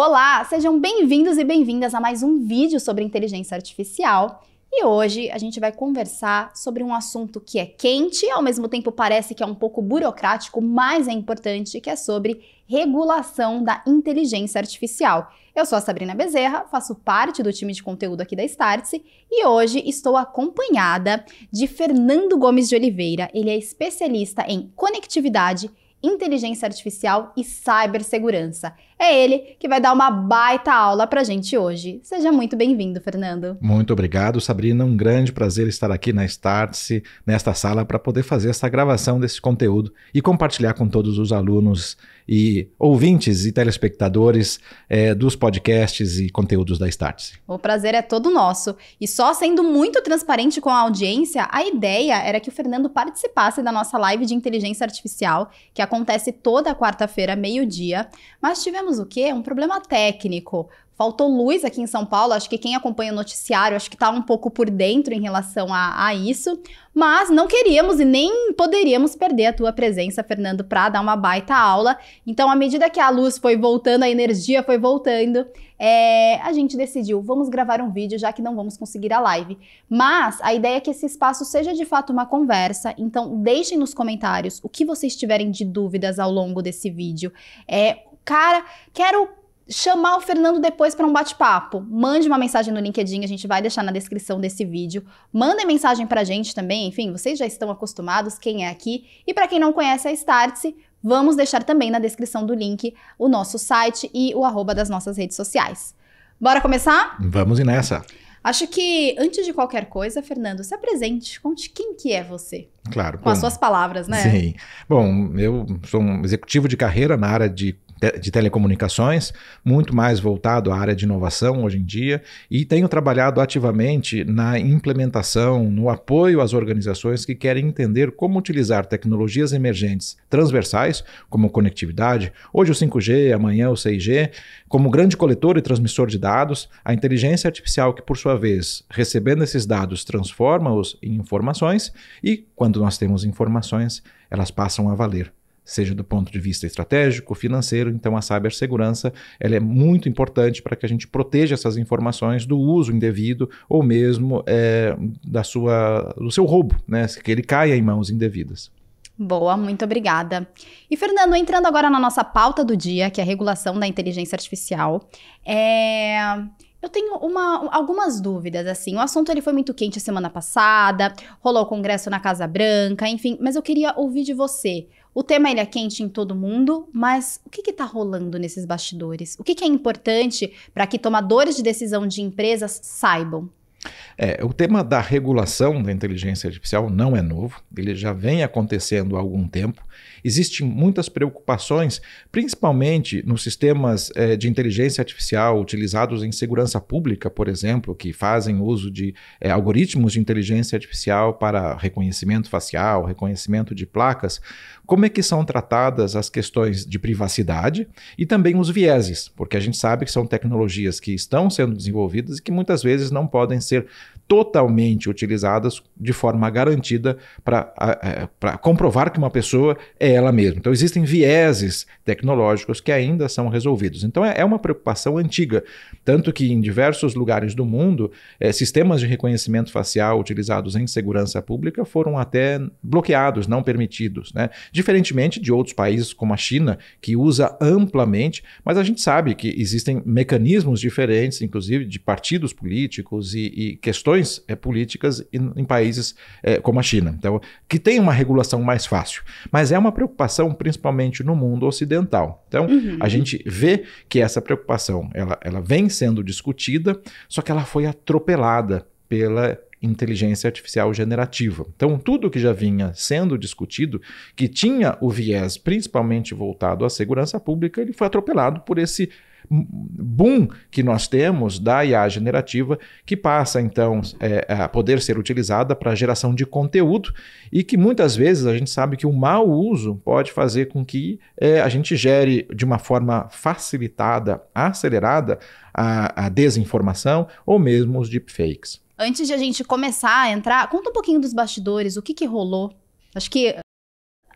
Olá, sejam bem-vindos e bem-vindas a mais um vídeo sobre inteligência artificial. E hoje a gente vai conversar sobre um assunto que é quente, ao mesmo tempo parece que é um pouco burocrático, mas é importante, que é sobre regulação da inteligência artificial. Eu sou a Sabrina Bezerra, faço parte do time de conteúdo aqui da Startse e hoje estou acompanhada de Fernando Gomes de Oliveira. Ele é especialista em conectividade inteligência artificial e cibersegurança. É ele que vai dar uma baita aula a gente hoje. Seja muito bem-vindo, Fernando. Muito obrigado, Sabrina. Um grande prazer estar aqui na Startse, nesta sala, para poder fazer essa gravação desse conteúdo e compartilhar com todos os alunos e ouvintes e telespectadores é, dos podcasts e conteúdos da Startse. O prazer é todo nosso. E só sendo muito transparente com a audiência, a ideia era que o Fernando participasse da nossa live de inteligência artificial, que acontece toda quarta-feira, meio-dia. Mas tivemos o quê? Um problema técnico. Faltou luz aqui em São Paulo. Acho que quem acompanha o noticiário, acho que está um pouco por dentro em relação a, a, isso. Mas não queríamos e nem poderíamos perder a tua presença, Fernando, para dar uma baita aula. Então, à medida que a luz foi voltando, a energia foi voltando, é, a gente decidiu, vamos gravar um vídeo, já que não vamos conseguir a live. Mas a ideia é que esse espaço seja de fato uma conversa, então deixem nos comentários o que vocês tiverem de dúvidas ao longo desse vídeo. É, cara, quero chamar o Fernando depois para um bate-papo. Mande uma mensagem no LinkedIn, a gente vai deixar na descrição desse vídeo. Mandem mensagem para a gente também, enfim, vocês já estão acostumados, quem é aqui. E para quem não conhece a Startse, Vamos deixar também na descrição do link o nosso site e o arroba das nossas redes sociais. Bora começar? Vamos nessa. Acho que, antes de qualquer coisa, Fernando, se apresente, conte quem que é você. Claro. Com bom, as suas palavras, né? Sim. Bom, eu sou um executivo de carreira na área de de telecomunicações, muito mais voltado à área de inovação hoje em dia, e tenho trabalhado ativamente na implementação, no apoio às organizações que querem entender como utilizar tecnologias emergentes transversais, como conectividade, hoje o 5G, amanhã o 6G, como grande coletor e transmissor de dados, a inteligência artificial que, por sua vez, recebendo esses dados, transforma-os em informações, e quando nós temos informações, elas passam a valer seja do ponto de vista estratégico, financeiro. Então, a cibersegurança ela é muito importante para que a gente proteja essas informações do uso indevido ou mesmo é, da sua, do seu roubo, né? que ele caia em mãos indevidas. Boa, muito obrigada. E Fernando, entrando agora na nossa pauta do dia, que é a regulação da inteligência artificial, é... Eu tenho uma, algumas dúvidas, assim. O assunto ele foi muito quente a semana passada, rolou o congresso na Casa Branca, enfim, mas eu queria ouvir de você. O tema ele é quente em todo mundo, mas o que está rolando nesses bastidores? O que, que é importante para que tomadores de decisão de empresas saibam? É, o tema da regulação da inteligência artificial não é novo, ele já vem acontecendo há algum tempo. Existem muitas preocupações, principalmente nos sistemas é, de inteligência artificial utilizados em segurança pública, por exemplo, que fazem uso de é, algoritmos de inteligência artificial para reconhecimento facial, reconhecimento de placas como é que são tratadas as questões de privacidade e também os vieses, porque a gente sabe que são tecnologias que estão sendo desenvolvidas e que muitas vezes não podem ser totalmente utilizadas de forma garantida para é, comprovar que uma pessoa é ela mesma. Então, existem vieses tecnológicos que ainda são resolvidos. Então, é, é uma preocupação antiga, tanto que em diversos lugares do mundo, é, sistemas de reconhecimento facial utilizados em segurança pública foram até bloqueados, não permitidos, né? Diferentemente de outros países como a China, que usa amplamente, mas a gente sabe que existem mecanismos diferentes, inclusive de partidos políticos e, e questões é, políticas em, em países é, como a China, então, que tem uma regulação mais fácil. Mas é uma preocupação principalmente no mundo ocidental. Então, uhum. a gente vê que essa preocupação ela, ela vem sendo discutida, só que ela foi atropelada pela inteligência artificial generativa. Então, tudo que já vinha sendo discutido, que tinha o viés principalmente voltado à segurança pública, ele foi atropelado por esse boom que nós temos da IA generativa, que passa então é, a poder ser utilizada para geração de conteúdo e que muitas vezes a gente sabe que o mau uso pode fazer com que é, a gente gere de uma forma facilitada, acelerada, a, a desinformação ou mesmo os deepfakes. Antes de a gente começar a entrar, conta um pouquinho dos bastidores, o que, que rolou. Acho que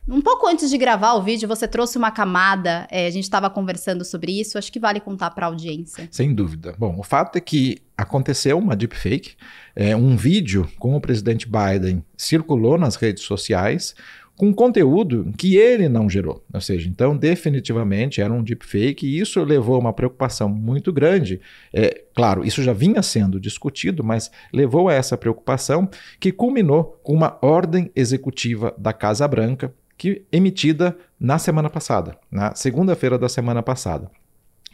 um pouco antes de gravar o vídeo, você trouxe uma camada, é, a gente estava conversando sobre isso, acho que vale contar para a audiência. Sem dúvida. Bom, o fato é que aconteceu uma deepfake, é, um vídeo com o presidente Biden circulou nas redes sociais, com conteúdo que ele não gerou. Ou seja, então definitivamente era um deepfake e isso levou a uma preocupação muito grande. É, claro, isso já vinha sendo discutido, mas levou a essa preocupação que culminou com uma ordem executiva da Casa Branca que emitida na semana passada, na segunda-feira da semana passada.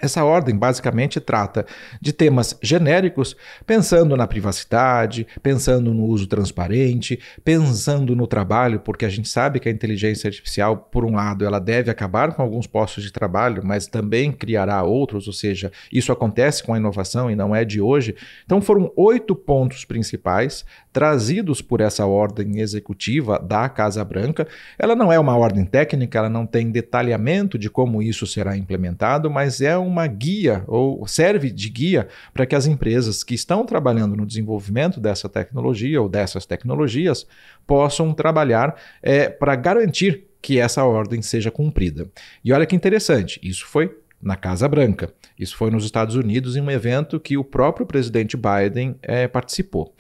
Essa ordem basicamente trata de temas genéricos, pensando na privacidade, pensando no uso transparente, pensando no trabalho, porque a gente sabe que a inteligência artificial, por um lado, ela deve acabar com alguns postos de trabalho, mas também criará outros, ou seja, isso acontece com a inovação e não é de hoje. Então foram oito pontos principais trazidos por essa ordem executiva da Casa Branca. Ela não é uma ordem técnica, ela não tem detalhamento de como isso será implementado, mas é um uma guia ou serve de guia para que as empresas que estão trabalhando no desenvolvimento dessa tecnologia ou dessas tecnologias possam trabalhar é, para garantir que essa ordem seja cumprida. E olha que interessante, isso foi na Casa Branca. Isso foi nos Estados Unidos em um evento que o próprio presidente Biden é, participou.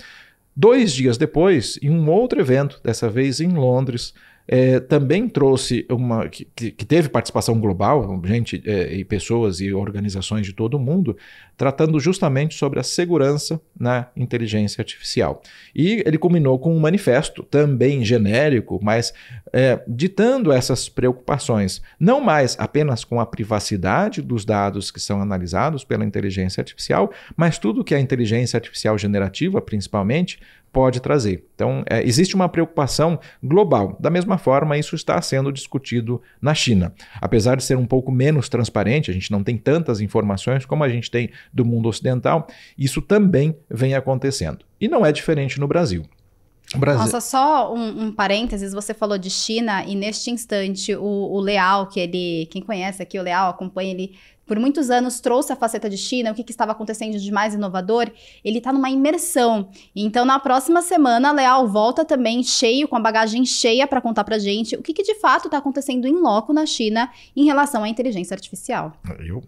Dois dias depois, em um outro evento, dessa vez em Londres, é, também trouxe uma. Que, que, teve participação global, gente é, e pessoas e organizações de todo o mundo, tratando justamente sobre a segurança na inteligência artificial. E ele culminou com um manifesto, também genérico, mas é, ditando essas preocupações, não mais apenas com a privacidade dos dados que são analisados pela inteligência artificial, mas tudo que a inteligência artificial generativa, principalmente, pode trazer. Então, é, existe uma preocupação global. Da mesma forma, isso está sendo discutido na China. Apesar de ser um pouco menos transparente, a gente não tem tantas informações como a gente tem do mundo ocidental, isso também vem acontecendo. E não é diferente no Brasil. Brasil. Nossa, só um, um, parênteses, você falou de China e neste instante o, o, Leal, que ele, quem conhece aqui o Leal, acompanha, ele por muitos anos trouxe a faceta de China, o que, que estava acontecendo de mais inovador, ele está numa imersão. Então, na próxima semana, a Leal volta também cheio, com a bagagem cheia para contar para gente o que, que de fato está acontecendo em loco na China em relação à inteligência artificial. Eu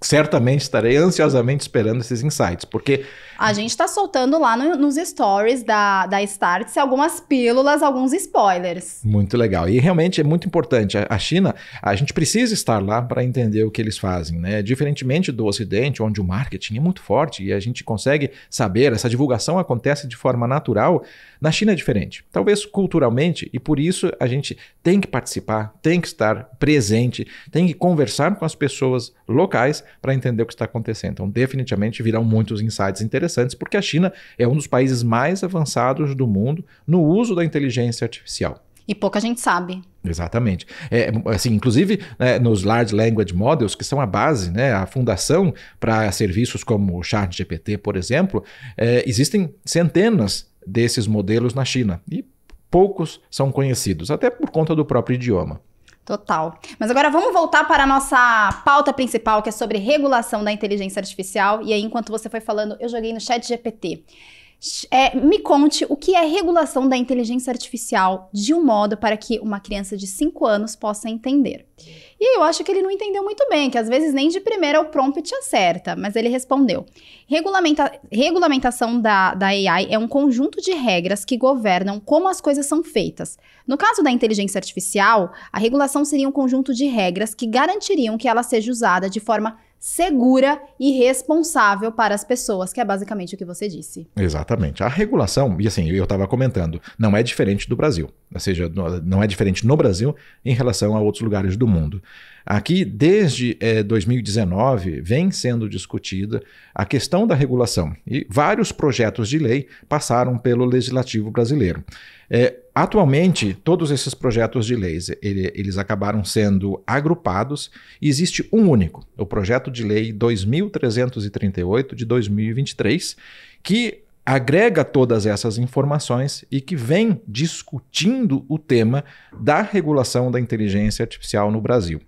certamente estarei ansiosamente esperando esses insights, porque a gente tá soltando lá no, nos stories da, da Starts algumas pílulas, alguns spoilers. Muito legal. E realmente é muito importante. A, a China, a gente precisa estar lá para entender o que eles fazem, né? Diferentemente do Ocidente, onde o marketing é muito forte e a gente consegue saber, essa divulgação acontece de forma natural, na China é diferente. Talvez culturalmente, e por isso a gente tem que participar, tem que estar presente, tem que conversar com as pessoas locais para entender o que está acontecendo. Então, definitivamente virão muitos insights interessantes interessantes, porque a China é um dos países mais avançados do mundo no uso da inteligência artificial. E pouca gente sabe. Exatamente. É, assim, inclusive, né, nos Large Language Models, que são a base, né, a fundação para serviços como o ChatGPT, por exemplo, é, existem centenas desses modelos na China. E poucos são conhecidos, até por conta do próprio idioma. Total. Mas agora vamos voltar para a nossa pauta principal, que é sobre regulação da inteligência artificial. E aí, enquanto você foi falando, eu joguei no chat GPT. É, me conte o que é regulação da inteligência artificial de um modo para que uma criança de 5 anos possa entender. E eu acho que ele não entendeu muito bem, que às vezes nem de primeira o prompt acerta, mas ele respondeu: Regulamenta regulamentação da, da AI é um conjunto de regras que governam como as coisas são feitas. No caso da inteligência artificial, a regulação seria um conjunto de regras que garantiriam que ela seja usada de forma segura e responsável para as pessoas, que é basicamente o que você disse. Exatamente. A regulação, e assim, eu estava comentando, não é diferente do Brasil. Ou seja, não é diferente no Brasil em relação a outros lugares do mundo. Aqui, desde é, 2019, vem sendo discutida a questão da regulação e vários projetos de lei passaram pelo legislativo brasileiro. É, atualmente, todos esses projetos de leis, ele, eles acabaram sendo agrupados e existe um único, o projeto de lei 2338 de 2023, que agrega todas essas informações e que vem discutindo o tema da regulação da inteligência artificial no Brasil.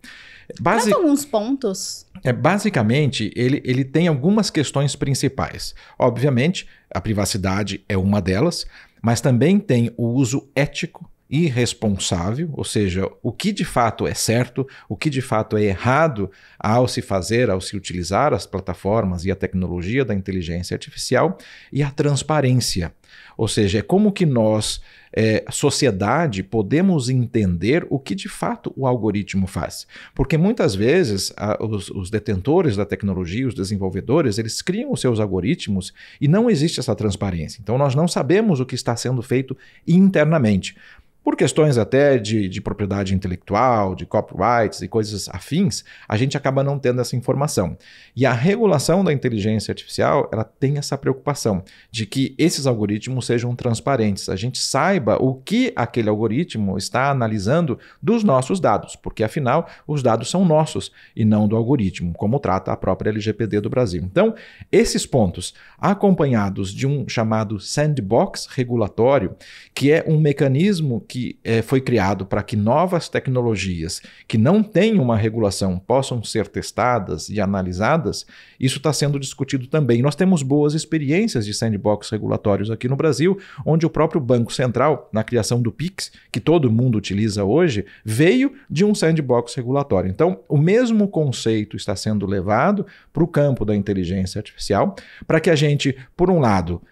Basi... alguns pontos. É, basicamente, ele, ele tem algumas questões principais. Obviamente, a privacidade é uma delas, mas também tem o uso ético irresponsável, ou seja, o que de fato é certo, o que de fato é errado ao se fazer, ao se utilizar as plataformas e a tecnologia da inteligência artificial, e a transparência. Ou seja, é como que nós, é, sociedade, podemos entender o que de fato o algoritmo faz. Porque muitas vezes a, os, os, detentores da tecnologia, os desenvolvedores, eles criam os seus algoritmos e não existe essa transparência. Então nós não sabemos o que está sendo feito internamente. Por questões até de, de propriedade intelectual, de copyrights e coisas afins, a gente acaba não tendo essa informação. E a regulação da inteligência artificial, ela tem essa preocupação de que esses algoritmos sejam transparentes, a gente saiba o que aquele algoritmo está analisando dos nossos dados, porque afinal os dados são nossos e não do algoritmo, como trata a própria LGPD do Brasil. Então, esses pontos, acompanhados de um chamado sandbox regulatório, que é um mecanismo que que é, foi criado para que novas tecnologias que não têm uma regulação possam ser testadas e analisadas, isso está sendo discutido também. Nós temos boas experiências de sandbox regulatórios aqui no Brasil, onde o próprio Banco Central, na criação do PIX, que todo mundo utiliza hoje, veio de um sandbox regulatório. Então, o mesmo conceito está sendo levado para o campo da inteligência artificial, para que a gente, por um lado,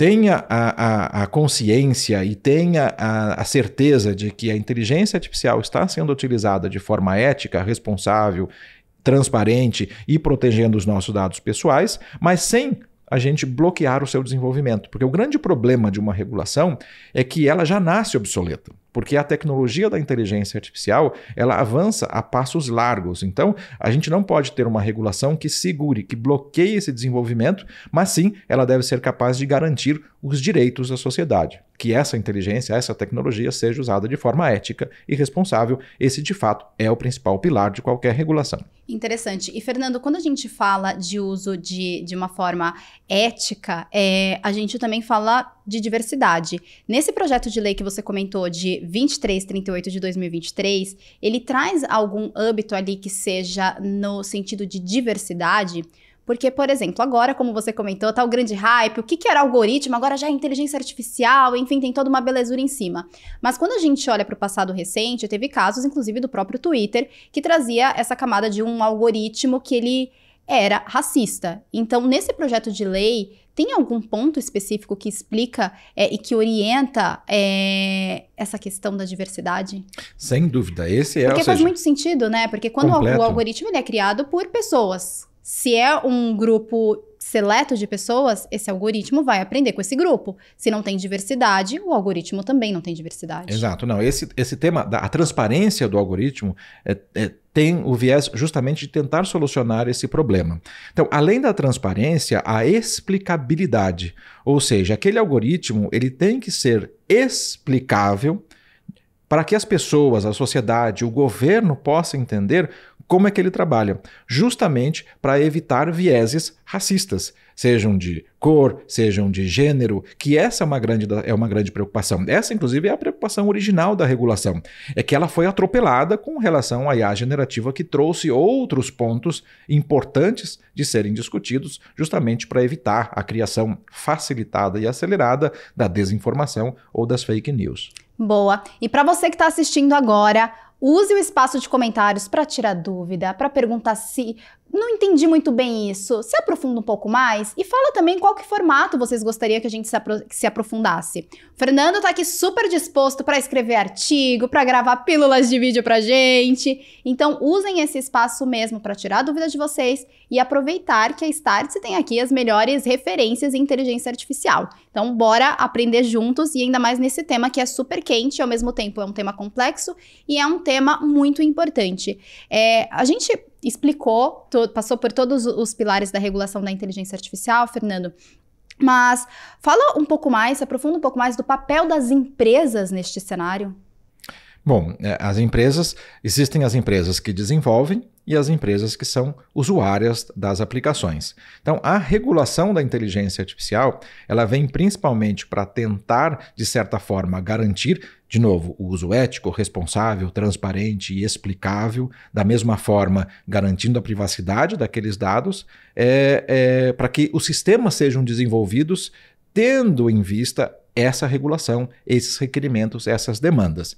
tenha a, a, a, consciência e tenha a, a, certeza de que a inteligência artificial está sendo utilizada de forma ética, responsável, transparente e protegendo os nossos dados pessoais, mas sem a gente bloquear o seu desenvolvimento. Porque o grande problema de uma regulação é que ela já nasce obsoleta porque a tecnologia da inteligência artificial ela avança a passos largos. Então, a gente não pode ter uma regulação que segure, que bloqueie esse desenvolvimento, mas sim ela deve ser capaz de garantir os direitos da sociedade que essa inteligência, essa tecnologia seja usada de forma ética e responsável. Esse, de fato, é o principal pilar de qualquer regulação. Interessante. E, Fernando, quando a gente fala de uso de, de uma forma ética, é, a gente também fala de diversidade. Nesse projeto de lei que você comentou, de 2338 de 2023, ele traz algum âmbito ali que seja no sentido de diversidade? Porque, por exemplo, agora, como você comentou, tá o grande hype, o que, que era algoritmo, agora já é inteligência artificial, enfim, tem toda uma belezura em cima. Mas quando a gente olha para o passado recente, teve casos, inclusive, do próprio Twitter, que trazia essa camada de um algoritmo que ele era racista. Então, nesse projeto de lei, tem algum ponto específico que explica é, e que orienta é, essa questão da diversidade? Sem dúvida, esse é. Porque faz muito sentido, né? Porque quando completo. o algoritmo é criado por pessoas se é um grupo seleto de pessoas, esse algoritmo vai aprender com esse grupo. Se não tem diversidade, o algoritmo também não tem diversidade. Exato. Não, esse, esse tema da transparência do algoritmo é, é, tem o viés justamente de tentar solucionar esse problema. Então, além da transparência, a explicabilidade, ou seja, aquele algoritmo ele tem que ser explicável para que as pessoas, a sociedade, o governo possa entender como é que ele trabalha? Justamente para evitar vieses racistas, sejam de cor, sejam de gênero, que essa é uma grande, é uma grande preocupação. Essa, inclusive, é a preocupação original da regulação. É que ela foi atropelada com relação à IA generativa, que trouxe outros pontos importantes de serem discutidos, justamente para evitar a criação facilitada e acelerada da desinformação ou das fake news. Boa. E para você que está assistindo agora, Use o espaço de comentários para tirar dúvida, para perguntar se não entendi muito bem isso, se aprofunda um pouco mais e fala também qual que formato vocês gostariam que a gente se, apro se aprofundasse. Fernando está aqui super disposto para escrever artigo, para gravar pílulas de vídeo pra gente. Então usem esse espaço mesmo para tirar dúvidas de vocês e aproveitar que a Start tem aqui as melhores referências em inteligência artificial. Então bora aprender juntos e ainda mais nesse tema que é super quente, ao mesmo tempo é um tema complexo e é um tema tema muito importante. É, a gente explicou, passou por todos os pilares da regulação da inteligência artificial, Fernando. Mas fala um pouco mais, aprofunda um pouco mais do papel das empresas neste cenário. Bom, é, as empresas, existem as empresas que desenvolvem e as empresas que são usuárias das aplicações. Então, a regulação da inteligência artificial, ela vem principalmente para tentar, de certa forma, garantir de novo, o uso ético, responsável, transparente e explicável, da mesma forma garantindo a privacidade daqueles dados, é, é, para que os sistemas sejam desenvolvidos tendo em vista essa regulação, esses requerimentos, essas demandas.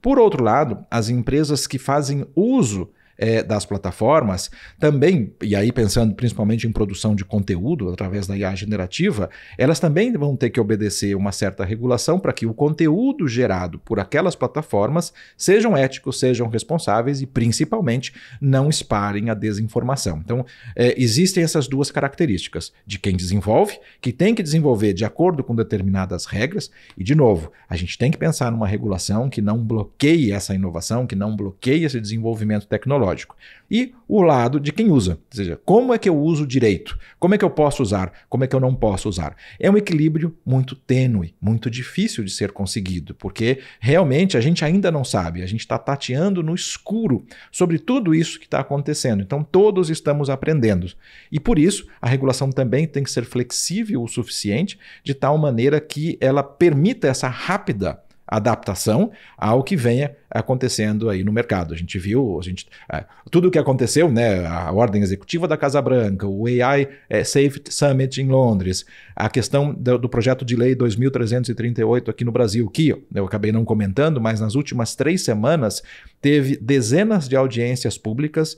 Por outro lado, as empresas que fazem uso é, das plataformas, também, e aí pensando principalmente em produção de conteúdo através da IA generativa, elas também vão ter que obedecer uma certa regulação para que o conteúdo gerado por aquelas plataformas sejam éticos, sejam responsáveis e principalmente não esparem a desinformação. Então, é, existem essas duas características de quem desenvolve, que tem que desenvolver de acordo com determinadas regras, e de novo, a gente tem que pensar numa regulação que não bloqueie essa inovação, que não bloqueie esse desenvolvimento tecnológico ideológico. E o lado de quem usa, ou seja, como é que eu uso direito? Como é que eu posso usar? Como é que eu não posso usar? É um equilíbrio muito tênue, muito difícil de ser conseguido, porque realmente a gente ainda não sabe, a gente está tateando no escuro sobre tudo isso que está acontecendo. Então todos estamos aprendendo. E por isso a regulação também tem que ser flexível o suficiente, de tal maneira que ela permita essa rápida adaptação ao que venha acontecendo aí no mercado. A gente viu, a gente, é, tudo o que aconteceu, né, a ordem executiva da Casa Branca, o AI é, Summit em Londres, a questão do, do, projeto de lei 2338 aqui no Brasil, que eu acabei não comentando, mas nas últimas três semanas teve dezenas de audiências públicas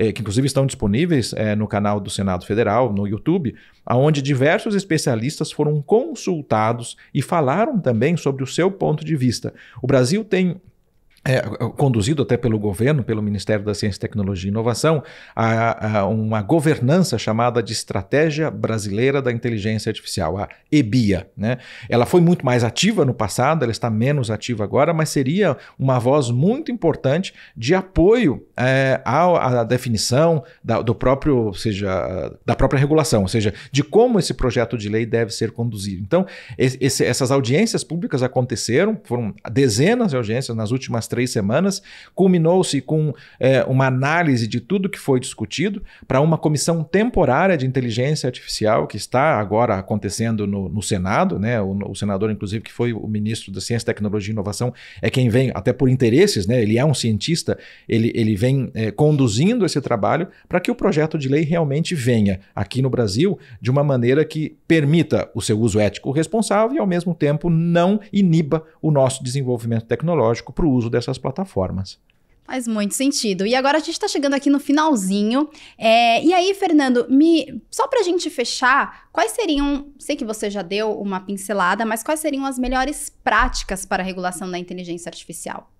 é, que inclusive estão disponíveis é, no canal do Senado Federal, no YouTube, onde diversos especialistas foram consultados e falaram também sobre o seu ponto de vista. O Brasil tem é, é, conduzido até pelo governo, pelo Ministério da Ciência, Tecnologia e Inovação, a, a, uma governança chamada de Estratégia Brasileira da Inteligência Artificial, a EBIA. Né? Ela foi muito mais ativa no passado, ela está menos ativa agora, mas seria uma voz muito importante de apoio é, à, à, definição da, do próprio, seja, da própria regulação, ou seja, de como esse projeto de lei deve ser conduzido. Então, esse, essas audiências públicas aconteceram, foram dezenas de audiências nas últimas três semanas, culminou-se com é, uma análise de tudo que foi discutido para uma comissão temporária de inteligência artificial que está agora acontecendo no, no Senado, né? O, o, senador, inclusive, que foi o ministro da Ciência, Tecnologia e Inovação, é quem vem, até por interesses, né? Ele é um cientista, ele, ele vem é, conduzindo esse trabalho para que o projeto de lei realmente venha aqui no Brasil de uma maneira que permita o seu uso ético responsável e, ao mesmo tempo, não iniba o nosso desenvolvimento tecnológico para o uso dessa dessas plataformas. Faz muito sentido. E agora a gente está chegando aqui no finalzinho. É, e aí, Fernando, me, só para a gente fechar, quais seriam, sei que você já deu uma pincelada, mas quais seriam as melhores práticas para a regulação da inteligência artificial?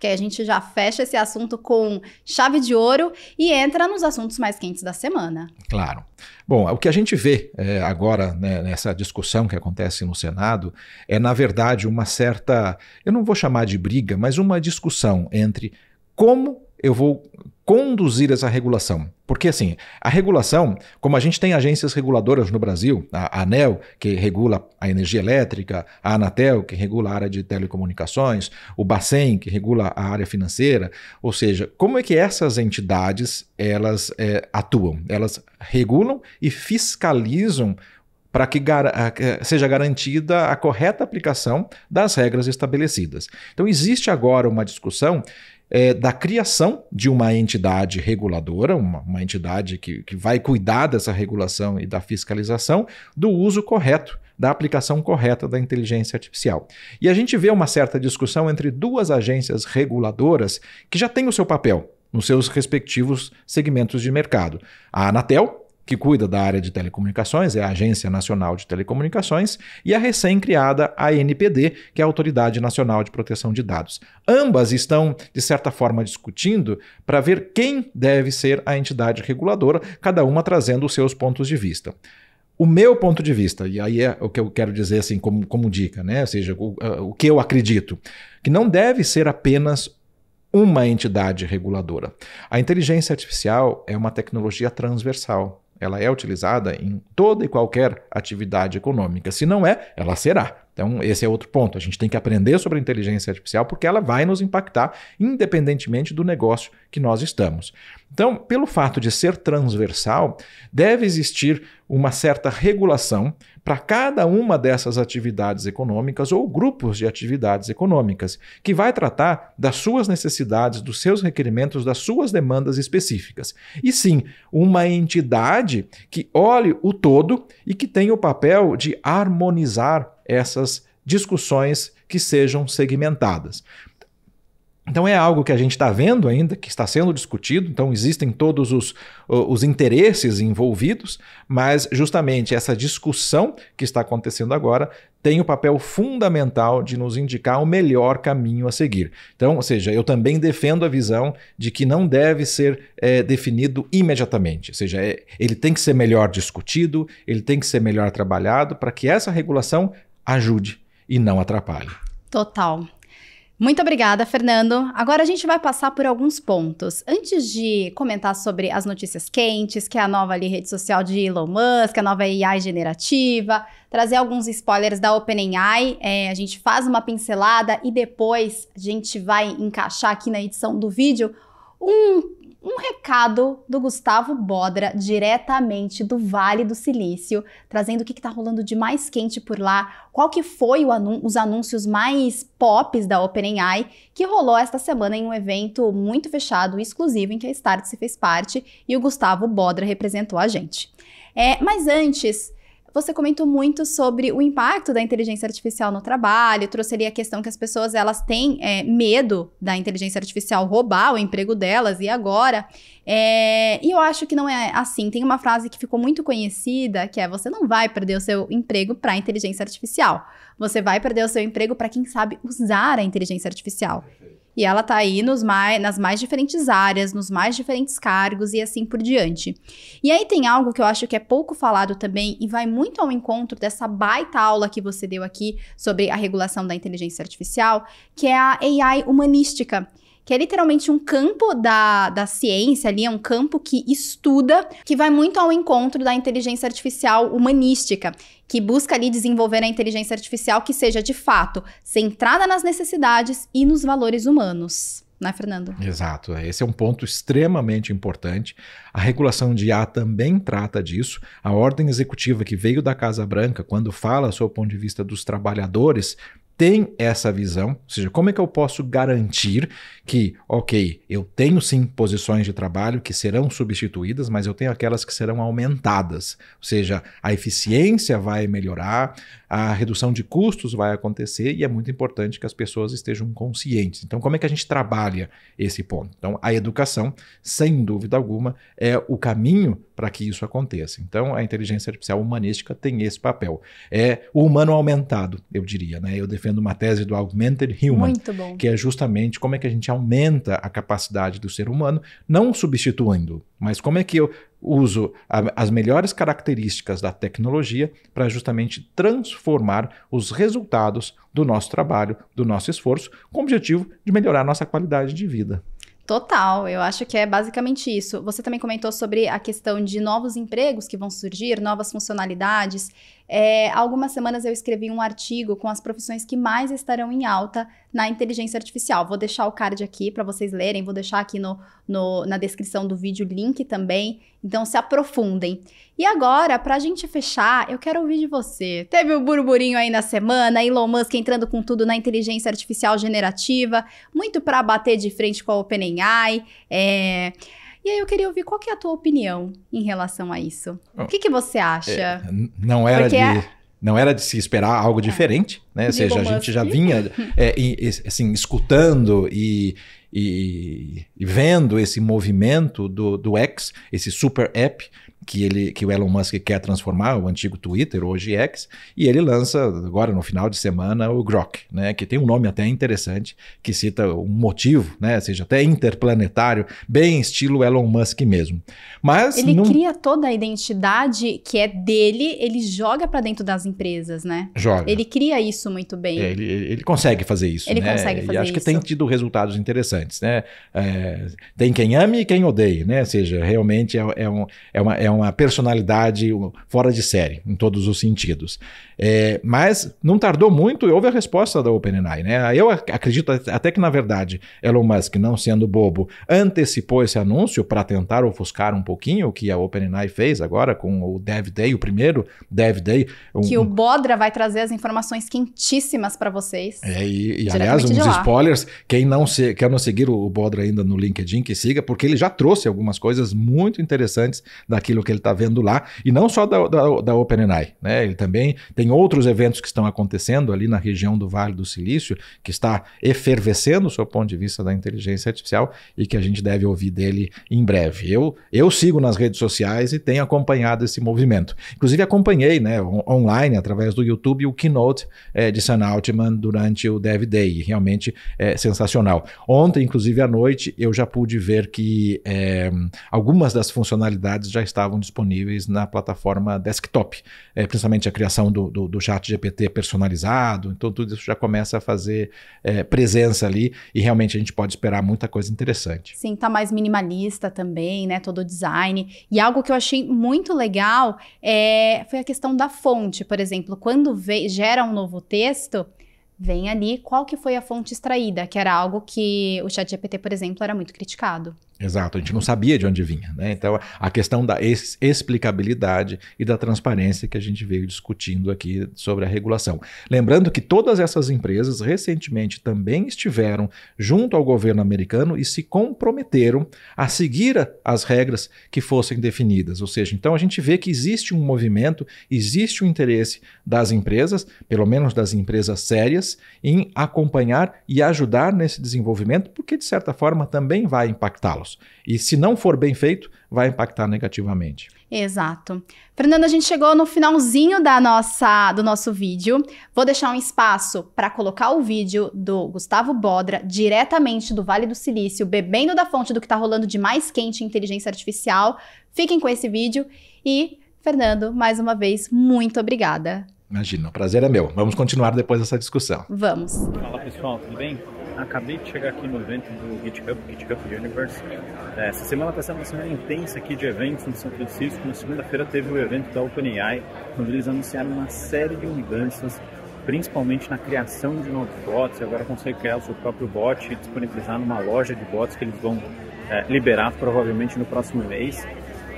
porque a gente já fecha esse assunto com chave de ouro e entra nos assuntos mais quentes da semana. Claro. Bom, o que a gente vê é, agora né, nessa discussão que acontece no Senado é, na verdade, uma certa, eu não vou chamar de briga, mas uma discussão entre como eu vou conduzir essa regulação. Porque, assim, a regulação, como a gente tem agências reguladoras no Brasil, a ANEL, que regula a energia elétrica, a Anatel, que regula a área de telecomunicações, o Bacen, que regula a área financeira, ou seja, como é que essas entidades elas é, atuam? Elas regulam e fiscalizam para que gar seja garantida a correta aplicação das regras estabelecidas. Então, existe agora uma discussão é, da criação de uma entidade reguladora, uma, uma entidade que, que vai cuidar dessa regulação e da fiscalização, do uso correto, da aplicação correta da inteligência artificial. E a gente vê uma certa discussão entre duas agências reguladoras que já têm o seu papel nos seus respectivos segmentos de mercado. A Anatel, que cuida da área de telecomunicações, é a Agência Nacional de Telecomunicações, e a recém-criada ANPD, que é a Autoridade Nacional de Proteção de Dados. Ambas estão, de certa forma, discutindo para ver quem deve ser a entidade reguladora, cada uma trazendo os seus pontos de vista. O meu ponto de vista, e aí é o que eu quero dizer assim como, como dica, né? Ou seja, o, o que eu acredito, que não deve ser apenas uma entidade reguladora. A inteligência artificial é uma tecnologia transversal ela é utilizada em toda e qualquer atividade econômica. Se não é, ela será. Então, esse é outro ponto. A gente tem que aprender sobre a inteligência artificial porque ela vai nos impactar independentemente do negócio que nós estamos. Então, pelo fato de ser transversal, deve existir uma certa regulação para cada uma dessas atividades econômicas ou grupos de atividades econômicas, que vai tratar das suas necessidades, dos seus requerimentos, das suas demandas específicas. E sim, uma entidade que olhe o todo e que tenha o papel de harmonizar essas discussões que sejam segmentadas. Então é algo que a gente está vendo ainda, que está sendo discutido, então existem todos os, os interesses envolvidos, mas justamente essa discussão que está acontecendo agora tem o papel fundamental de nos indicar o melhor caminho a seguir. Então, ou seja, eu também defendo a visão de que não deve ser é, definido imediatamente. Ou seja, é, ele tem que ser melhor discutido, ele tem que ser melhor trabalhado para que essa regulação ajude e não atrapalhe. Total. Muito obrigada, Fernando. Agora a gente vai passar por alguns pontos. Antes de comentar sobre as notícias quentes, que é a nova ali, rede social de Elon Musk, a nova AI generativa, trazer alguns spoilers da OpenAI, é, a gente faz uma pincelada e depois a gente vai encaixar aqui na edição do vídeo um um recado do Gustavo Bodra, diretamente do Vale do Silício, trazendo o que está rolando de mais quente por lá, qual que foi anun os anúncios mais pops da OpenAI, que rolou esta semana em um evento muito fechado e exclusivo em que a Start se fez parte e o Gustavo Bodra representou a gente. É, mas antes, você comentou muito sobre o impacto da inteligência artificial no trabalho, trouxe ali a questão que as pessoas elas têm é, medo da inteligência artificial roubar o emprego delas e agora. É, e eu acho que não é assim. Tem uma frase que ficou muito conhecida que é: você não vai perder o seu emprego para a inteligência artificial. Você vai perder o seu emprego para quem sabe usar a inteligência artificial. Perfeito. E ela tá aí nos mais, nas mais diferentes áreas, nos mais diferentes cargos e assim por diante. E aí tem algo que eu acho que é pouco falado também e vai muito ao encontro dessa baita aula que você deu aqui sobre a regulação da inteligência artificial, que é a AI humanística que é literalmente um campo da, da ciência ali, é um campo que estuda, que vai muito ao encontro da inteligência artificial humanística que busca ali desenvolver a inteligência artificial que seja de fato centrada nas necessidades e nos valores humanos. não é Fernando? Exato. É, esse é um ponto extremamente importante. A regulação de IA também trata disso. A ordem executiva que veio da Casa Branca, quando fala sobre o ponto de vista dos trabalhadores, tem essa visão, ou seja, como é que eu posso garantir que, ok, eu tenho sim posições de trabalho que serão substituídas, mas eu tenho aquelas que serão aumentadas, ou seja, a eficiência vai melhorar, a redução de custos vai acontecer e é muito importante que as pessoas estejam conscientes. Então, como é que a gente trabalha esse ponto? Então, a educação, sem dúvida alguma, é o caminho para que isso aconteça. Então, a inteligência artificial humanística tem esse papel. É o humano aumentado, eu diria. Né? Eu defendo uma tese do Augmented Human, que é justamente como é que a gente aumenta a capacidade do ser humano, não substituindo, mas como é que eu uso a, as melhores características da tecnologia para justamente transformar os resultados do nosso trabalho, do nosso esforço, com o objetivo de melhorar a nossa qualidade de vida. Total, eu acho que é basicamente isso. Você também comentou sobre a questão de novos empregos que vão surgir, novas funcionalidades. É, algumas semanas eu escrevi um artigo com as profissões que mais estarão em alta na inteligência artificial. Vou deixar o card aqui para vocês lerem, vou deixar aqui no, no, na descrição do vídeo o link também. Então se aprofundem. E agora, para a gente fechar, eu quero ouvir de você. Teve o um burburinho aí na semana, Elon Musk entrando com tudo na inteligência artificial generativa, muito para bater de frente com a OpenAI. É... E aí eu queria ouvir qual que é a tua opinião em relação a isso. o que, que você acha? É, não era Porque de... É não era de se esperar algo é. diferente, né? Ou seja, a gente já vinha é, e, assim, escutando e, e, e, vendo esse movimento do, do X, esse super app, que, ele, que o Elon Musk quer transformar, o antigo Twitter, hoje X, e ele lança agora no final de semana o Grok, né, que tem um nome até interessante, que cita um motivo, né, seja, até interplanetário, bem estilo Elon Musk mesmo. Mas ele não... cria toda a identidade que é dele, ele joga para dentro das empresas, né? Joga. Ele cria isso muito bem. É, ele, ele consegue fazer isso, ele né? consegue fazer e acho isso. que tem tido resultados interessantes, né? É, tem quem ame e quem odeie, né? Ou seja, realmente é, é um, é, uma, é um uma personalidade fora de série, em todos os sentidos. É, mas não tardou muito e houve a resposta da OpenAI. Né? Eu acredito até que, na verdade, Elon Musk, não sendo bobo, antecipou esse anúncio para tentar ofuscar um pouquinho o que a OpenAI fez agora com o Dev Day, o primeiro Dev Day. Um, que o Bodra vai trazer as informações quentíssimas para vocês. É, e, e aliás, uns spoilers. Quem não se, quer não seguir o Bodra ainda no LinkedIn, que siga, porque ele já trouxe algumas coisas muito interessantes daquilo daquilo que ele está vendo lá, e não só da, da, da OpenAI. Né? Ele também tem outros eventos que estão acontecendo ali na região do Vale do Silício, que está efervescendo do seu ponto de vista da inteligência artificial e que a gente deve ouvir dele em breve. Eu, eu sigo nas redes sociais e tenho acompanhado esse movimento. Inclusive, acompanhei né, on online, através do YouTube, o keynote é, de San Altman durante o Dev Day. Realmente é sensacional. Ontem, inclusive à noite, eu já pude ver que é, algumas das funcionalidades já estavam estavam disponíveis na plataforma desktop, é, principalmente a criação do, do, do, chat GPT personalizado. Então, tudo isso já começa a fazer é, presença ali e realmente a gente pode esperar muita coisa interessante. Sim, está mais minimalista também, né? Todo o design. E algo que eu achei muito legal é, foi a questão da fonte, por exemplo. Quando vê, gera um novo texto, vem ali qual que foi a fonte extraída, que era algo que o ChatGPT, por exemplo, era muito criticado. Exato, a gente não sabia de onde vinha. Né? Então, a questão da explicabilidade e da transparência que a gente veio discutindo aqui sobre a regulação. Lembrando que todas essas empresas recentemente também estiveram junto ao governo americano e se comprometeram a seguir as regras que fossem definidas. Ou seja, então a gente vê que existe um movimento, existe um interesse das empresas, pelo menos das empresas sérias, em acompanhar e ajudar nesse desenvolvimento, porque de certa forma também vai impactá-los caos. E se não for bem feito, vai impactar negativamente. Exato. Fernando. a gente chegou no finalzinho da nossa, do nosso vídeo. Vou deixar um espaço para colocar o vídeo do Gustavo Bodra, diretamente do Vale do Silício, bebendo da fonte do que está rolando de mais quente em inteligência artificial. Fiquem com esse vídeo e, Fernando, mais uma vez, muito obrigada. Imagina, o prazer é meu. Vamos continuar depois dessa discussão. Vamos. Fala pessoal, tudo bem? acabei de chegar aqui no evento do GitHub, GitHub Universe. É, essa semana está sendo uma semana intensa aqui de eventos em São Francisco. Na segunda-feira teve o evento da OpenAI, onde eles anunciaram uma série de mudanças, principalmente na criação de novos bots. E Agora consegue criar o seu próprio bot e disponibilizar numa loja de bots que eles vão é, liberar provavelmente no próximo mês.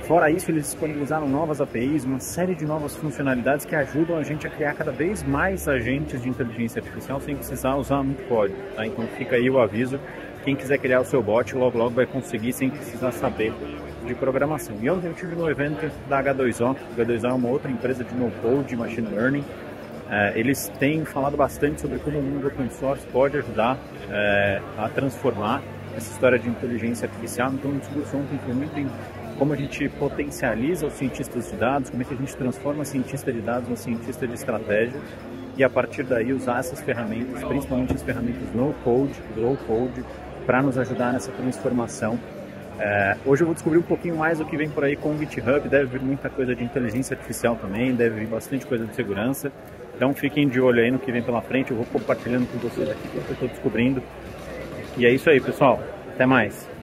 Fora isso, eles disponibilizaram novas APIs, uma série de novas funcionalidades que ajudam a gente a criar cada vez mais agentes de inteligência artificial sem precisar usar muito código. Tá? Então fica aí o aviso, quem quiser criar o seu bot, logo logo vai conseguir sem precisar saber de programação. E ontem eu estive no evento da H2O, H2O é uma outra empresa de no-code, de machine learning, é, eles têm falado bastante sobre como o mundo open source pode ajudar é, a transformar essa história de inteligência artificial, então o discurso ontem foi muito como a gente potencializa os cientistas de dados, como é que a gente transforma cientista de dados em cientista de estratégia e a partir daí usar essas ferramentas, principalmente as ferramentas no code, low code, para nos ajudar nessa transformação. É, hoje eu vou descobrir um pouquinho mais o que vem por aí com o GitHub, deve vir muita coisa de inteligência artificial também, deve vir bastante coisa de segurança. Então fiquem de olho aí no que vem pela frente, eu vou compartilhando com vocês aqui o que eu estou descobrindo. E é isso aí, pessoal. Até mais.